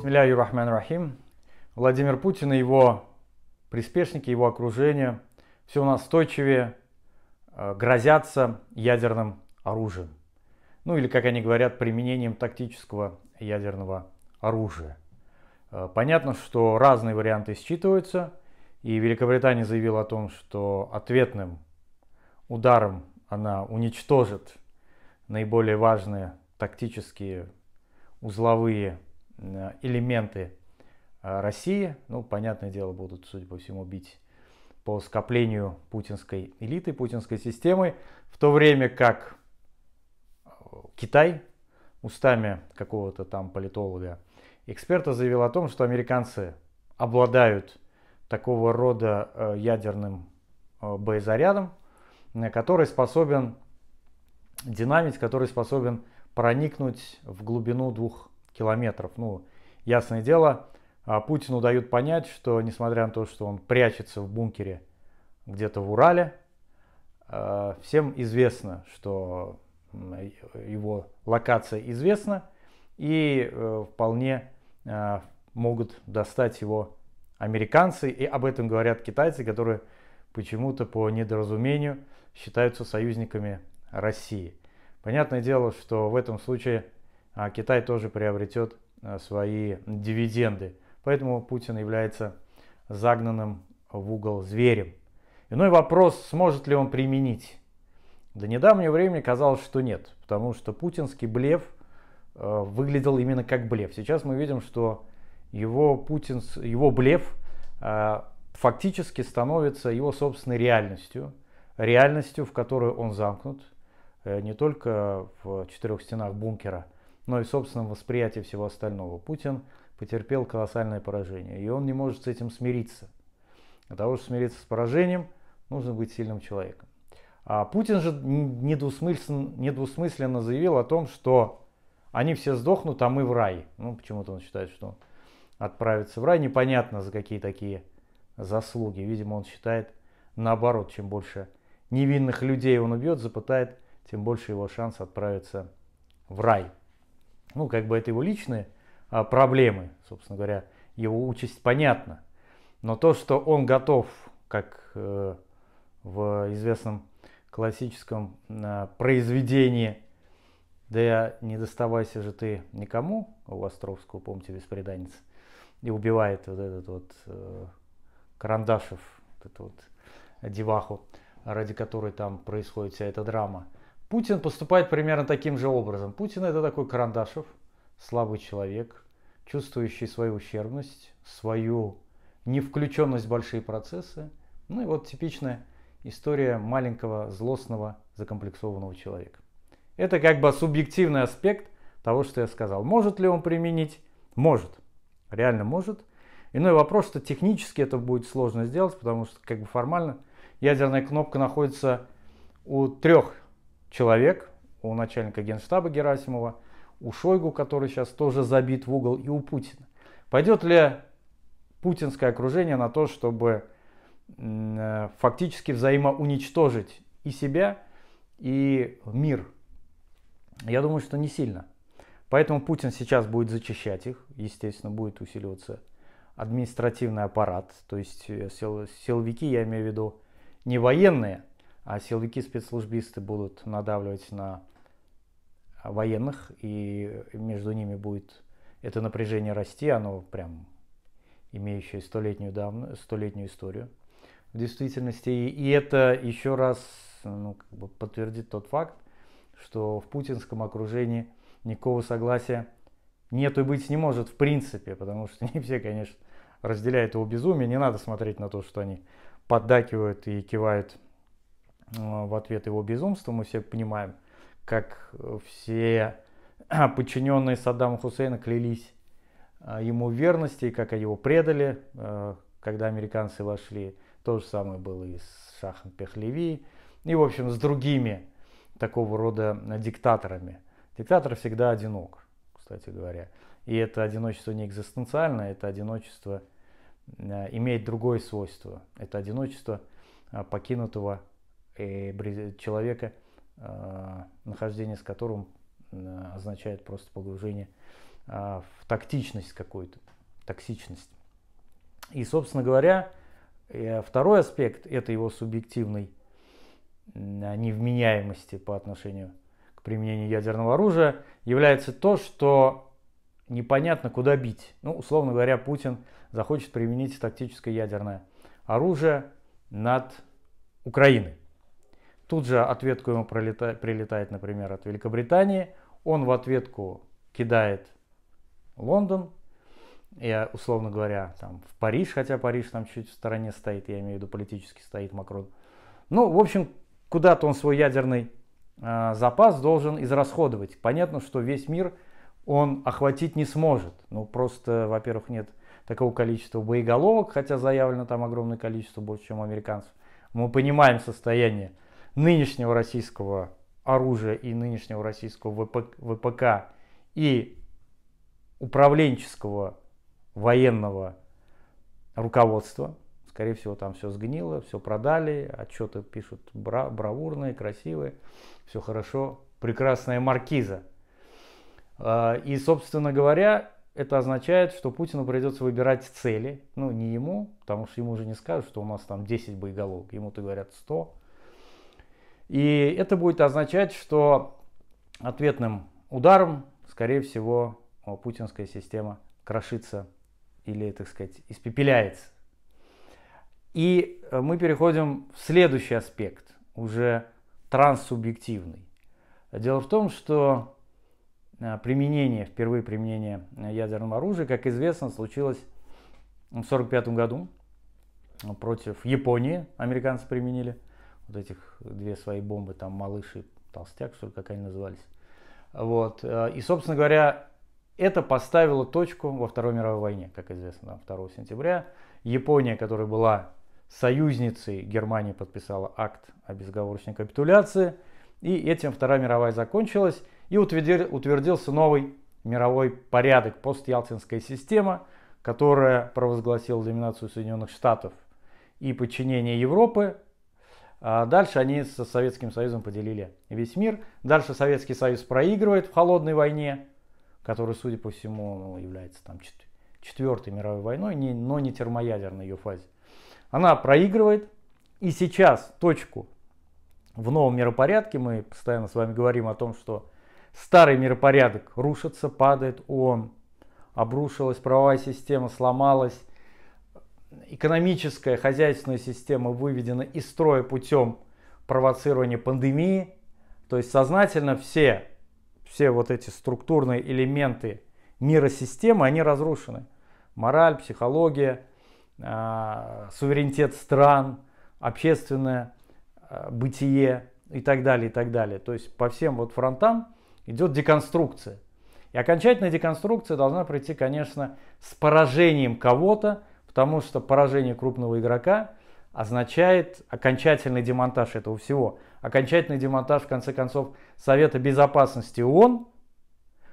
Смиляю Рахман Рахим. Владимир Путин и его приспешники, его окружение все настойчивее э, грозятся ядерным оружием. Ну или, как они говорят, применением тактического ядерного оружия. Э, понятно, что разные варианты считываются, и Великобритания заявила о том, что ответным ударом она уничтожит наиболее важные тактические узловые Э, элементы э, России, ну, понятное дело, будут, судя по всему, бить по скоплению путинской элиты, путинской системы, в то время как э, Китай устами какого-то там политолога, эксперта заявил о том, что американцы обладают такого рода ядерным боезарядом, который способен динамить, который способен проникнуть в глубину двух километров. Ну, ясное дело, а, Путину дают понять, что несмотря на то, что он прячется в бункере где-то в Урале, а, всем известно, что его локация известна и э, вполне а, могут достать его американцы. И об этом говорят китайцы, которые почему-то по недоразумению считаются союзниками России. Понятное дело, что в этом случае а Китай тоже приобретет э, свои дивиденды. Поэтому Путин является загнанным в угол зверем. Иной вопрос, сможет ли он применить. До недавнего времени казалось, что нет, потому что путинский блеф э, выглядел именно как блеф. Сейчас мы видим, что его, Путин, его блеф э, фактически становится его собственной реальностью, реальностью, в которую он замкнут, не только в четырех стенах бункера – но и в собственном восприятии всего остального. Путин потерпел колоссальное поражение, и он не может с этим смириться. Для того, чтобы смириться с поражением, нужно быть сильным человеком. А Путин же недвусмысленно, недвусмысленно заявил о том, что они все сдохнут, а мы в рай. Ну, почему-то он считает, что отправится в рай. Непонятно, за какие такие заслуги. Видимо, он считает наоборот, чем больше невинных людей он убьет, запытает, тем больше его шанс отправиться в рай. Ну, как бы это его личные а, проблемы, собственно говоря, его участь понятна. Но то, что он готов, как э, в известном классическом а, произведении «Да не доставайся же ты никому» у Островского, помните, «Беспреданец», и убивает вот этот вот э, Карандашев, вот эту вот деваху, ради которой там происходит вся эта драма – Путин поступает примерно таким же образом. Путин это такой Карандашев, слабый человек, чувствующий свою ущербность, свою невключенность в большие процессы. Ну и вот типичная история маленького, злостного, закомплексованного человека. Это как бы субъективный аспект того, что я сказал. Может ли он применить? Может. Реально может. Иной вопрос, что технически это будет сложно сделать, потому что как бы формально ядерная кнопка находится у трех человек у начальника генштаба Герасимова, у Шойгу, который сейчас тоже забит в угол, и у Путина. Пойдет ли путинское окружение на то, чтобы э, фактически взаимоуничтожить и себя, и мир? Я думаю, что не сильно. Поэтому Путин сейчас будет зачищать их, естественно, будет усиливаться административный аппарат, то есть э, силовики, я имею в виду не военные, а силовики-спецслужбисты будут надавливать на а, военных, и между ними будет это напряжение расти, оно прям имеющее столетнюю, давно, столетнюю историю в действительности. И это еще раз ну, как бы подтвердит тот факт, что в путинском окружении никакого согласия нет и быть не может в принципе, потому что не все, конечно, разделяют его безумие. Не надо смотреть на то, что они поддакивают и кивают а, в ответ его безумству. Мы все понимаем, как все подчиненные Саддама Хусейна клялись а, ему верности, и как его предали, а, когда американцы вошли. То же самое было и с Шахом Пехлеви, и, в общем, с другими такого рода диктаторами. Диктатор всегда одинок, кстати говоря. И это одиночество не экзистенциальное, это одиночество имеет другое свойство. Это одиночество покинутого и человека, а, нахождение с которым означает просто погружение а, в тактичность какую-то, токсичность. И, собственно говоря, а, второй аспект – это его субъективной невменяемости по отношению к применению ядерного оружия, является то, что непонятно, куда бить. Ну, условно говоря, Путин захочет применить тактическое ядерное оружие над Украиной. Тут же ответку ему пролетает, прилетает, например, от Великобритании. Он в ответку кидает Лондон, я, условно говоря, там, в Париж, хотя Париж там чуть в стороне стоит, я имею в виду политически стоит Макрон. Ну, в общем, куда-то он свой ядерный э, запас должен израсходовать. Понятно, что весь мир он охватить не сможет. Ну, просто, во-первых, нет такого количества боеголовок, хотя заявлено там огромное количество, больше, чем у американцев. Мы понимаем состояние нынешнего российского оружия и нынешнего российского ВПК и управленческого военного руководства. Скорее всего, там все сгнило, все продали, отчеты пишут бра бравурные, красивые, все хорошо. Прекрасная маркиза. А, и, собственно говоря, это означает, что Путину придется выбирать цели. Ну, не ему, потому что ему уже не скажут, что у нас там 10 боеголовок. Ему-то говорят 100. И это будет означать, что ответным ударом, скорее всего, путинская система крошится или, так сказать, испепеляется. И э, мы переходим в следующий аспект, уже транссубъективный. Дело в том, что э, применение, впервые применение э, ядерного оружия, как известно, случилось в 1945 году против Японии, американцы применили вот этих две свои бомбы, там Малыш и Толстяк, что ли, как они назывались. Вот. Э, и, собственно говоря, это поставило точку во Второй мировой войне, как известно, 2 сентября. Япония, которая была союзницей Германии, подписала акт о безоговорочной капитуляции. И этим Вторая мировая закончилась. И утвердился новый мировой порядок, постялтинская система, которая провозгласила доминацию Соединенных Штатов и подчинение Европы а дальше они со Советским Союзом поделили весь мир. Дальше Советский Союз проигрывает в холодной войне, которая, судя по всему, ну, является там четвертой мировой войной, но не термоядерной ее фазе. Она проигрывает. И сейчас точку в новом миропорядке, мы постоянно с вами говорим о том, что старый миропорядок рушится, падает он, обрушилась правовая система, сломалась, экономическая, хозяйственная система выведена из строя путем провоцирования пандемии. То есть сознательно все, все вот эти структурные элементы мира системы, они разрушены. Мораль, психология, а, суверенитет стран, общественное а, бытие и так далее, и так далее. То есть по всем вот фронтам идет деконструкция. И окончательная деконструкция должна прийти, конечно, с поражением кого-то, Потому что поражение крупного игрока означает окончательный демонтаж этого всего. Окончательный демонтаж, в конце концов, Совета Безопасности ООН,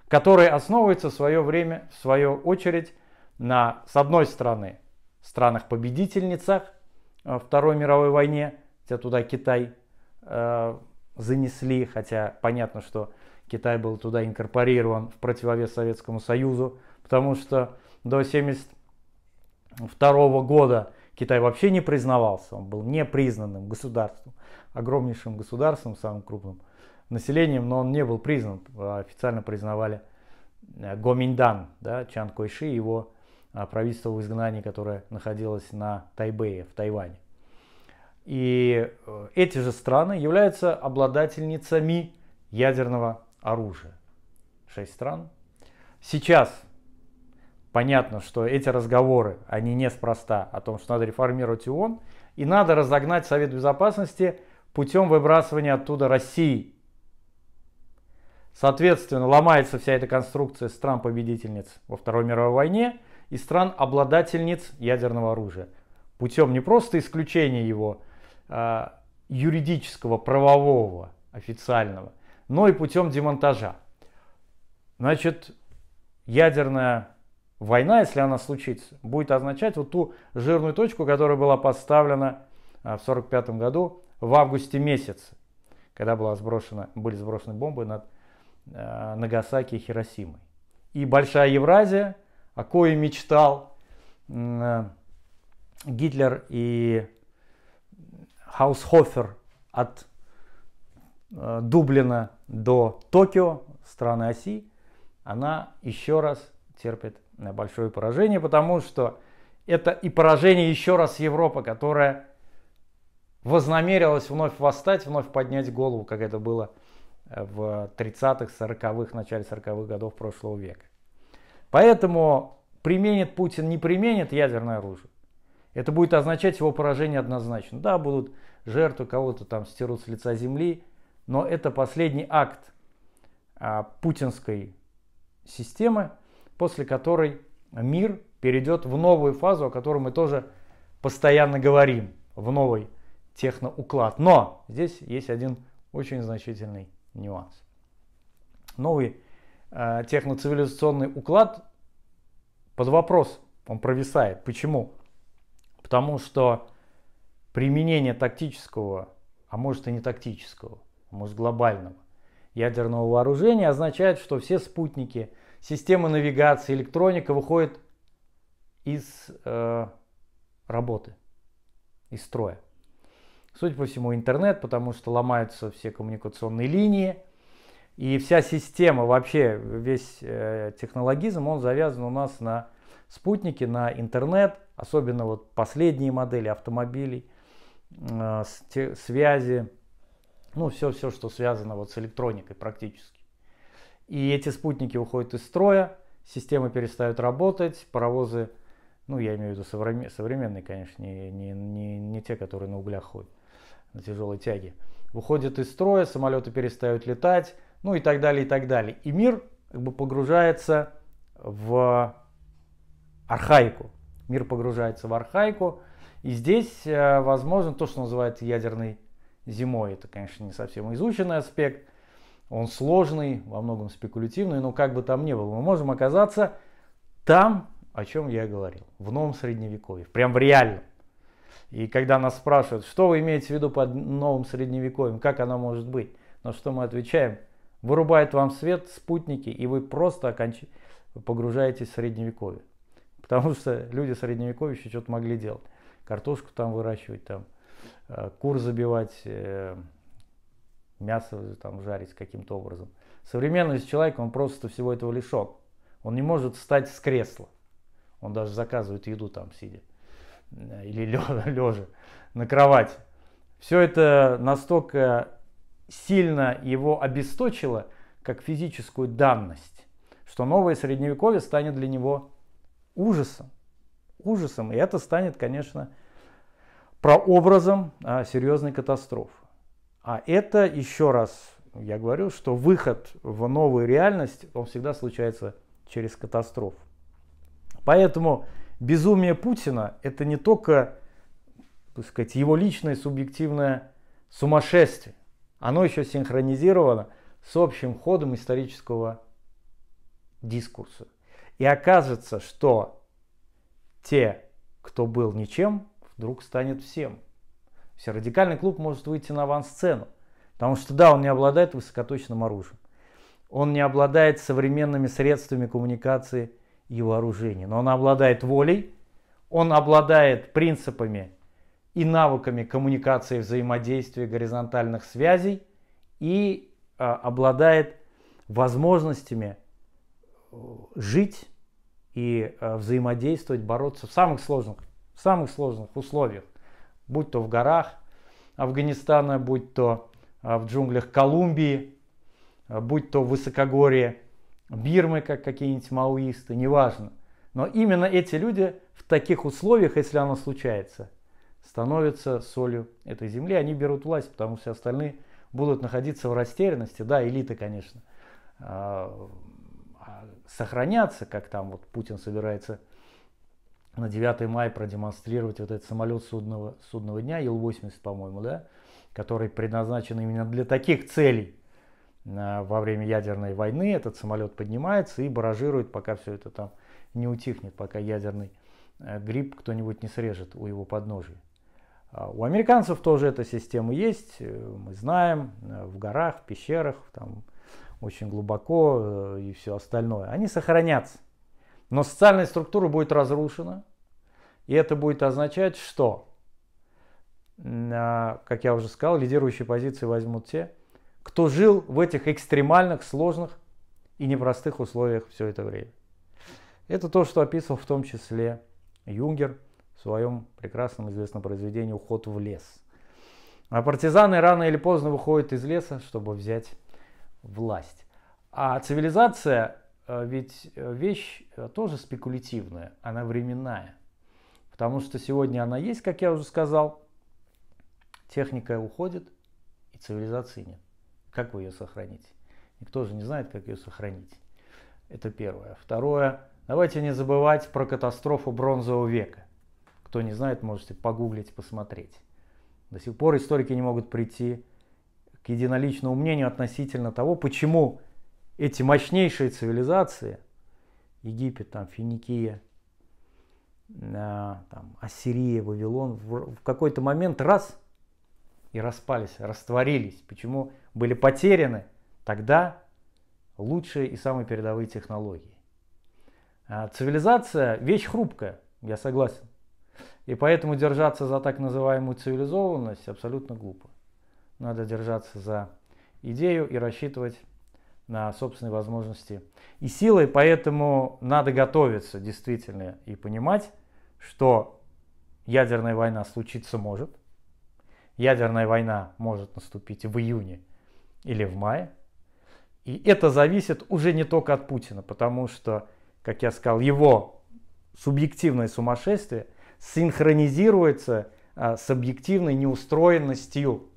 который основывается в свое время, в свою очередь, на, с одной стороны, странах-победительницах э, Второй мировой войне, хотя туда Китай э, занесли, хотя понятно, что Китай был туда инкорпорирован в противовес Советскому Союзу, потому что до 70 1992 года Китай вообще не признавался, он был непризнанным государством, огромнейшим государством, самым крупным населением, но он не был признан, а, официально признавали э, Гоминдан, да, Чан Койши, его а, правительство в изгнании, которое находилось на Тайбэе, в Тайване. И э, эти же страны являются обладательницами ядерного оружия. Шесть стран. Сейчас понятно, что эти разговоры, они неспроста, о том, что надо реформировать ООН, и надо разогнать Совет Безопасности путем выбрасывания оттуда России. Соответственно, ломается вся эта конструкция стран-победительниц во Второй мировой войне и стран-обладательниц ядерного оружия. Путем не просто исключения его а, юридического, правового, официального, но и путем демонтажа. Значит, ядерная Война, если она случится, будет означать вот ту жирную точку, которая была поставлена а, в 1945 году в августе месяце, когда была сброшена, были сброшены бомбы над э, Нагасаки и Хиросимой. И Большая Евразия, о кое мечтал э, Гитлер и Хаусхофер от э, Дублина до Токио, страны оси, она еще раз терпит э, большое поражение, потому что это и поражение еще раз Европа, которая вознамерилась вновь восстать, вновь поднять голову, как это было э, в 30-х, 40-х, начале 40-х годов прошлого века. Поэтому применит Путин, не применит ядерное оружие. Это будет означать его поражение однозначно. Да, будут жертвы, кого-то там стерут с лица земли, но это последний акт а, путинской системы, после которой мир перейдет в новую фазу, о которой мы тоже постоянно говорим, в новый техноуклад. Но здесь есть один очень значительный нюанс. Новый э, техноцивилизационный уклад под вопрос, он провисает. Почему? Потому что применение тактического, а может и не тактического, а может глобального ядерного вооружения означает, что все спутники – система навигации, электроника выходит из э, работы, из строя. Судя по всему, интернет, потому что ломаются все коммуникационные линии. И вся система, вообще весь э, технологизм, он завязан у нас на спутники, на интернет, особенно вот последние модели автомобилей, э, связи, ну все, все, что связано вот с электроникой практически. И эти спутники уходят из строя, системы перестают работать, паровозы, ну я имею в виду современ, современные, конечно, не, не, не, не те, которые на углях ходят, на тяжелой тяге, выходят из строя, самолеты перестают летать, ну и так далее, и так далее. И мир как бы погружается в архаику. Мир погружается в архаику. И здесь э, возможно то, что называется ядерной зимой. Это, конечно, не совсем изученный аспект – он сложный, во многом спекулятивный, но как бы там ни было, мы можем оказаться там, о чем я говорил, в новом средневековье, прям в реальном. И когда нас спрашивают, что вы имеете в виду под новым средневековьем, как оно может быть, на что мы отвечаем, вырубает вам свет, спутники, и вы просто оконч... погружаетесь в средневековье. Потому что люди средневековья еще что-то могли делать. Картошку там выращивать, там, э, кур забивать, э, мясо там жарить каким-то образом. Современный человек, он просто всего этого лишен. Он не может встать с кресла. Он даже заказывает еду там сидя э, или лежа на кровати. Все это настолько сильно его обесточило, как физическую данность, что новое средневековье станет для него ужасом. Ужасом. И это станет, конечно, прообразом а, серьезной катастрофы. А это еще раз я говорю, что выход в новую реальность, он всегда случается через катастрофу. Поэтому безумие Путина – это не только так сказать, его личное субъективное сумасшествие. Оно еще синхронизировано с общим ходом исторического дискурса. И окажется, что те, кто был ничем, вдруг станет всем – все радикальный клуб может выйти на авансцену, потому что да, он не обладает высокоточным оружием, он не обладает современными средствами коммуникации и вооружения, но он обладает волей, он обладает принципами и навыками коммуникации, взаимодействия, горизонтальных связей и а, обладает возможностями э, жить и а, взаимодействовать, бороться в самых сложных, в самых сложных условиях будь то в горах Афганистана, будь то а, в джунглях Колумбии, а, будь то в высокогорье Бирмы, как какие-нибудь маоисты, неважно. Но именно эти люди в таких условиях, если оно случается, становятся солью этой земли. Они берут власть, потому что остальные будут находиться в растерянности. Да, элиты, конечно, а, сохранятся, как там вот Путин собирается на 9 мая продемонстрировать вот этот самолет судного, судного дня, Ил-80, по-моему, да, который предназначен именно для таких целей а, во время ядерной войны. Этот самолет поднимается и баражирует, пока все это там не утихнет, пока ядерный э, гриб кто-нибудь не срежет у его подножия. А у американцев тоже эта система есть, э, мы знаем, э, в горах, в пещерах, там очень глубоко и все остальное. Они сохранятся. Но социальная структура будет разрушена. И это будет означать, что, а, как я уже сказал, лидирующие позиции возьмут те, кто жил в этих экстремальных, сложных и непростых условиях все это время. Это то, что описывал в том числе Юнгер в своем прекрасном известном произведении «Уход в лес». А партизаны рано или поздно выходят из леса, чтобы взять власть. А цивилизация Э, ведь э, вещь э, тоже спекулятивная, она временная. Потому что сегодня она есть, как я уже сказал, техника уходит и цивилизации нет. Как вы ее сохраните? Никто же не знает, как ее сохранить. Это первое. Второе. Давайте не забывать про катастрофу бронзового века. Кто не знает, можете погуглить, посмотреть. До сих пор историки не могут прийти к единоличному мнению относительно того, почему эти мощнейшие цивилизации, Египет, там, Финикия, а, там, Ассирия, Вавилон, в какой-то момент раз и распались, растворились. Почему были потеряны тогда лучшие и самые передовые технологии? А, цивилизация – вещь хрупкая, я согласен. И поэтому держаться за так называемую цивилизованность абсолютно глупо. Надо держаться за идею и рассчитывать на собственные возможности и силы, поэтому надо готовиться действительно и понимать, что ядерная война случиться может. Ядерная война может наступить в июне или в мае. И это зависит уже не только от Путина, потому что, как я сказал, его субъективное сумасшествие синхронизируется а, с объективной неустроенностью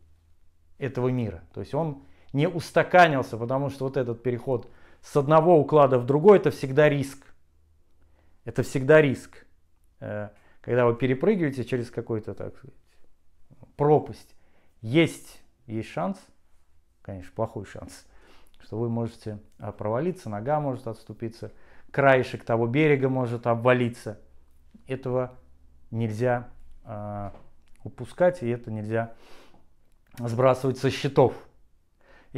этого мира. То есть он не устаканился, потому что вот этот переход с одного уклада в другой это всегда риск. Это всегда риск. Э, когда вы перепрыгиваете через какую-то, так сказать, пропасть, есть, есть шанс, конечно, плохой шанс, что вы можете а, провалиться, нога может отступиться, краешек того берега может обвалиться. Этого нельзя а, упускать, и это нельзя сбрасывать со счетов.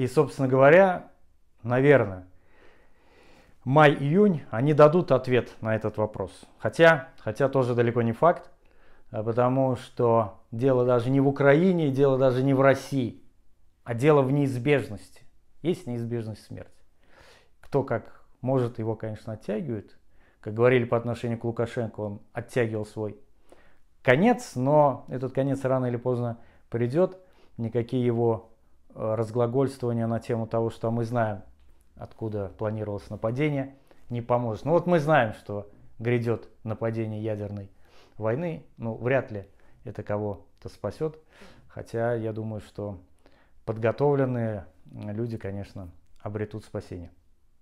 И, собственно говоря, наверное, май-июнь они дадут ответ на этот вопрос. Хотя, хотя тоже далеко не факт, а потому что дело даже не в Украине, дело даже не в России, а дело в неизбежности. Есть неизбежность смерти. Кто как может, его, конечно, оттягивает. Как говорили по отношению к Лукашенко, он оттягивал свой конец, но этот конец рано или поздно придет. Никакие его разглагольствование на тему того, что «А мы знаем, откуда планировалось нападение, не поможет. Ну вот мы знаем, что грядет нападение ядерной войны, ну вряд ли это кого-то спасет, хотя я думаю, что подготовленные люди, конечно, обретут спасение.